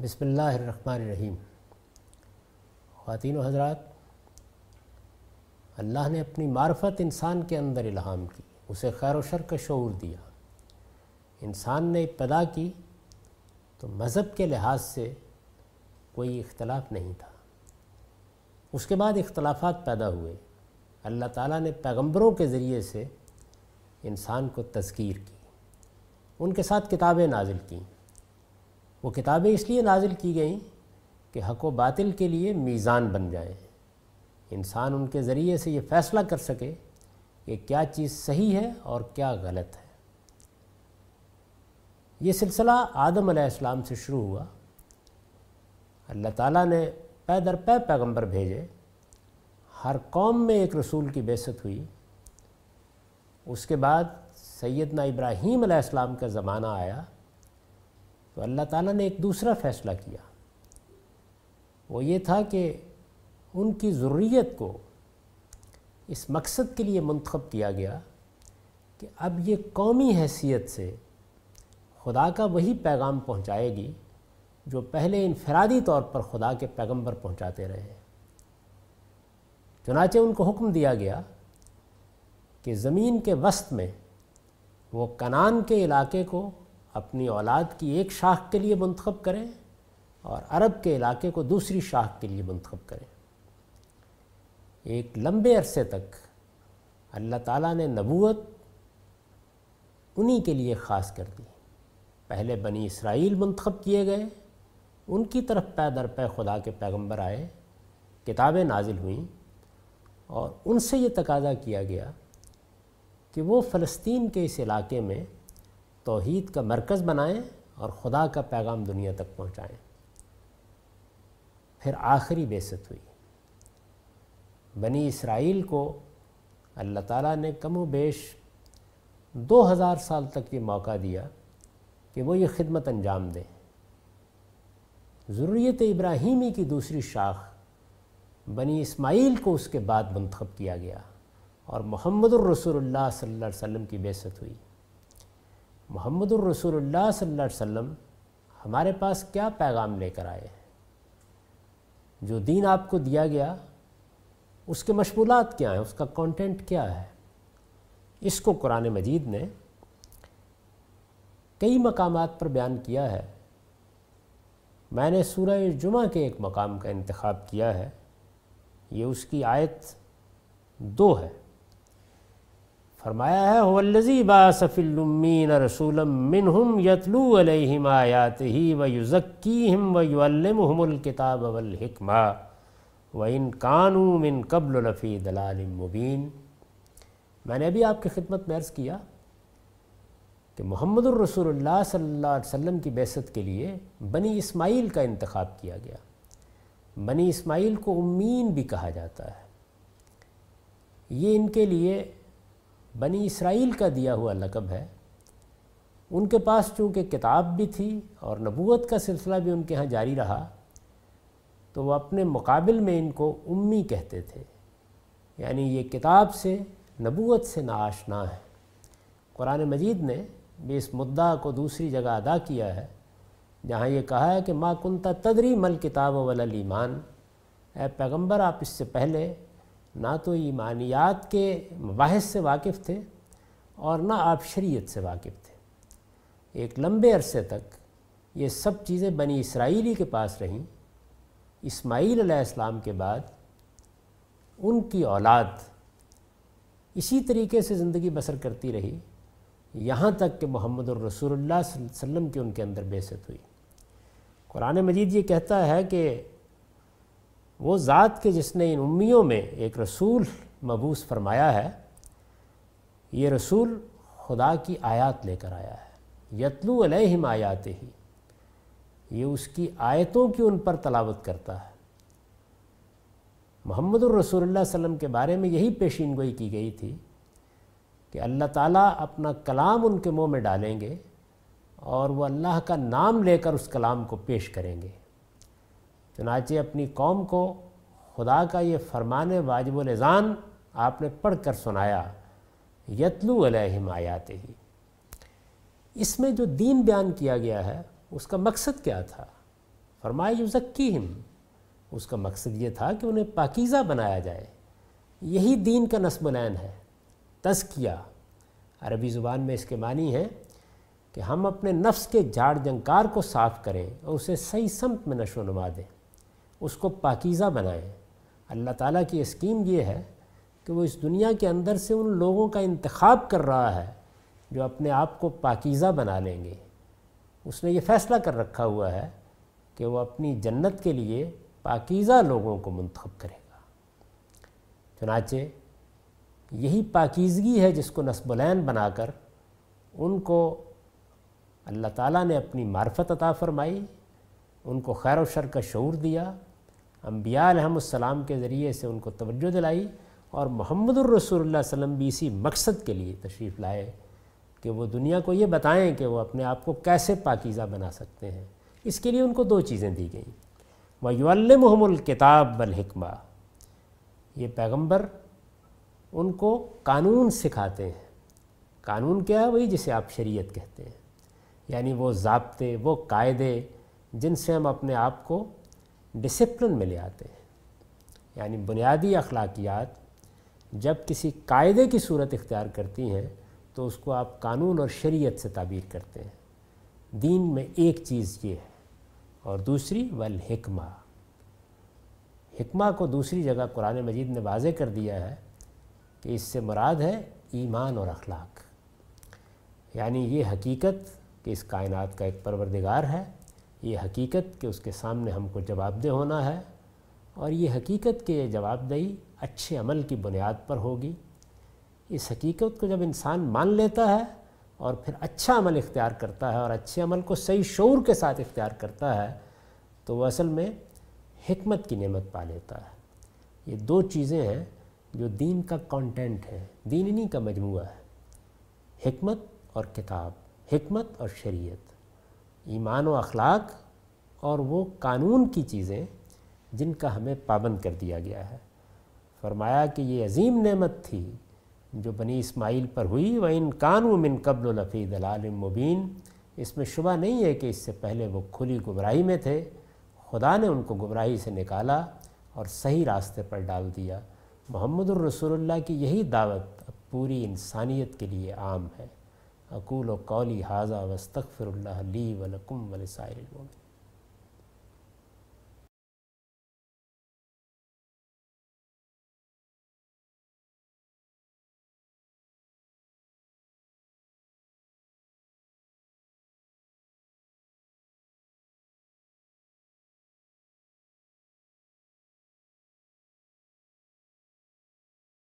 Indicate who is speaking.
Speaker 1: बसमीम खातिन हज़रा अल्लाह ने अपनी मार्फत इंसान के अंदर इल्हाम की उसे खैर व शर का शूर दिया इंसान ने पैदा की तो मज़हब के लिहाज से कोई इख्तलाफ नहीं था उसके बाद इख्तलाफात पैदा हुए अल्लाह ताला ने पैगंबरों के ज़रिए से इंसान को तस्कीर की उनके साथ किताबें नाजिल कीं वो किताबें इसलिए नाजिल की गई कि हक व बातिल के लिए मीज़ान बन जाए इंसान उनके ज़रिए से ये फ़ैसला कर सके कि क्या चीज़ सही है और क्या गलत है ये सिलसिला आदम आसमाम से शुरू हुआ अल्लाह ताला ने पै दर पै पैगम्बर भेजे हर कौम में एक रसूल की बेसत हुई उसके बाद सैदना इब्राहीम आसमाम का ज़माना आया तो अल्लाह ताला ने एक दूसरा फ़ैसला किया वो ये था कि उनकी ज़रूरीत को इस मकसद के लिए मंतखब किया गया कि अब ये कौमी हैसियत से खुदा का वही पैगाम पहुंचाएगी जो पहले इनफरादी तौर पर खुदा के पैगंबर पहुंचाते रहे चुनाचे उनको हुक्म दिया गया कि ज़मीन के वस्त में वो कनान के इलाके को अपनी औलाद की एक शाख के लिए मंतखब करें और अरब के इलाके को दूसरी शाख के लिए मंतखब करें एक लंबे अरसे तक अल्लाह ताला ने नबूत उन्हीं के लिए ख़ास कर दी पहले बनी इसराइल मंतखब किए गए उनकी तरफ पै दर पै खुदा के पैगंबर आए किताबें नाजिल हुईं और उनसे ये तकाजा किया गया कि वो फ़लस्तीन के इस इलाके में तोहद का मरकज़ बनाएं और ख़ुदा का पैगाम दुनिया तक पहुँचाएँ फिर आखिरी बेसत हुई बनी इसराइल को अल्लाह ताला ने कमो बेश दो हज़ार साल तक ये मौका दिया कि वो ये खदमत अंजाम दें ज़रूरीत इब्राहिमी की दूसरी शाख बनी इस्माइल को उसके बाद मंतखब किया गया और मोहम्मद रसूलुल्लाह सल्लल्लाहु अलैहि वसल्लम की बेसत हुई मोहम्मद रसूलुल्लाह सल्लल्लाहु हमारे पास क्या पैगाम लेकर आए हैं जो दीन आपको दिया गया उसके मशगूलत क्या हैं उसका कंटेंट क्या है इसको कुरान मजीद ने कई मकाम पर बयान किया है मैंने सूरह जुमा के एक मकाम का इंतखब किया है ये उसकी आयत दो है फरमाया है वल्लजी बासफ़िलमीन रसूलम यतलू अलैहिम आयात ही व युज़क्कीम व युअलमकिताब वलहिकमा व इन कानू मिन कबल लफ़ी दलाल मुबीन मैंने अभी आपकी खिदमत में अर्ज़ किया कि मोहम्मद रसूलुल्लाह सल्लल्लाहु अलैहि वसल्लम की बेसत के लिए बनी इस्माइल का इंतखब किया गया बनी इस्माइल को उम्मीन भी कहा जाता है ये इनके लिए बनी इसराइल का दिया हुआ लकब है उनके पास चूँकि किताब भी थी और नबूत का सिलसिला भी उनके यहाँ जारी रहा तो वह अपने मुकाबल में इनको उम्मी कहते थे यानी ये किताब से नबूत से ना है कुरान मजीद ने भी इस मुद्दा को दूसरी जगह अदा किया है जहाँ ये कहा है कि माँ कुंता तदरी मल किताब वल ईमान ए पैगम्बर आप इससे पहले ना तो ईमानियात के बहस से वाकिफ़ थे और ना आप शरीयत से वाकिफ़ थे एक लंबे अरसे तक ये सब चीज़ें बनी इसराइली के पास रहीं इस्माईल इस्लाम के बाद उनकी औलाद इसी तरीके से ज़िंदगी बसर करती रही यहाँ तक कि मोहम्मद रसूलुल्लाह वसल्लम की उनके अंदर बेसत हुई कुरान मजीद ये कहता है कि वो ज़ात के जिसने इन उम्मीदों में एक रसूल मबूस फरमाया है ये रसूल खुदा की आयात लेकर आया है यतलू अलहम आयात ही ये उसकी आयतों की उन पर तलावत करता है मोहम्मद रसूलुल्लाह वसल्लम के बारे में यही पेशीन गोई की गई थी कि अल्लाह ताला अपना कलाम उनके मुंह में डालेंगे और वो अल्लाह का नाम लेकर उस कलाम को पेश करेंगे चनाचे अपनी कौम को खुदा का ये फरमान वाजबान आपने पढ़ कर सुनाया यतलू अलहम आयात ही इसमें जो दीन बयान किया गया है उसका मकसद क्या था फरमाए जक्की हिम उसका मकसद ये था कि उन्हें पाकिज़ा बनाया जाए यही दीन का नस्बलैन है तस्किया अरबी ज़ुबान में इसके मानी है कि हम अपने नफ्स के झाड़ जंकार को साफ़ करें और उसे सही समत में नशो नमा दें उसको पाकिज़ा बनाएँ अल्लाह ताला की स्कीम ये है कि वो इस दुनिया के अंदर से उन लोगों का इंतखब कर रहा है जो अपने आप को पाकिज़ा बना लेंगे उसने ये फ़ैसला कर रखा हुआ है कि वो अपनी जन्नत के लिए पाकिज़ा लोगों को मंतखब करेगा चुनाचे यही पाकिज़गी है जिसको नस्बुलैन बनाकर उनको अल्लाह ताला ने अपनी मार्फत अता फ़रमाई उनको खैर व शर का शूर दिया अम्बिया के ज़रिए से उनको तवज्जो दिलाई और मोहम्मद रसूल भी इसी मकसद के लिए तशरीफ़ लाए कि वो दुनिया को ये बताएं कि वो अपने आप को कैसे पाकिज़ा बना सकते हैं इसके लिए उनको दो चीज़ें दी गई महमल किताब बलहिकमा ये पैगंबर उनको कानून सिखाते हैं कानून क्या है वही जिसे आप शरीयत कहते हैं यानी वो ज़ाबते वो कायदे जिनसे हम अपने आप को डिसिप्लिन में ले आते हैं यानी बुनियादी अखलाकियात जब किसी कायदे की सूरत इख्तियार करती हैं तो उसको आप कानून और शरीयत से ताबीर करते हैं दीन में एक चीज़ ये है और दूसरी वल हिकमा हिकमा को दूसरी जगह कुरान मजीद ने वाजे कर दिया है कि इससे मुराद है ईमान और अखलाक यानी ये हकीकत कि इस कायनात का एक परवरदिगार है ये हकीकत के उसके सामने हमको जवाबदेह होना है और ये हकीकत के जवाबदेही अच्छे अमल की बुनियाद पर होगी इस हकीकत को जब इंसान मान लेता है और फिर अच्छा अमल इख्तियार करता है और अच्छे अमल को सही शौर के साथ इख्तियार करता है तो वह असल में हमत की नेमत पा लेता है ये दो चीज़ें हैं जो दीन का कंटेंट है दीन इन्हीं का मजमू है हमत और किताब हमत और शरीयत ईमान व अखलाक और वो कानून की चीज़ें जिनका हमें पाबंद कर दिया गया है फरमाया कि ये अजीम नेमत थी जो बनी इस्माइल पर हुई व इन कानून मिन कबल लफ़ी दलाल मुबीन इसमें शुबा नहीं है कि इससे पहले वो खुली गुमराही में थे खुदा ने उनको गुमराही से निकाला और सही रास्ते पर डाल दिया मोहम्मद रसूलुल्लाह की यही दावत अब पूरी इंसानियत के लिए आम है अकूल कौली हाजा वस्तफ़िर ली वलकुम वलसाइल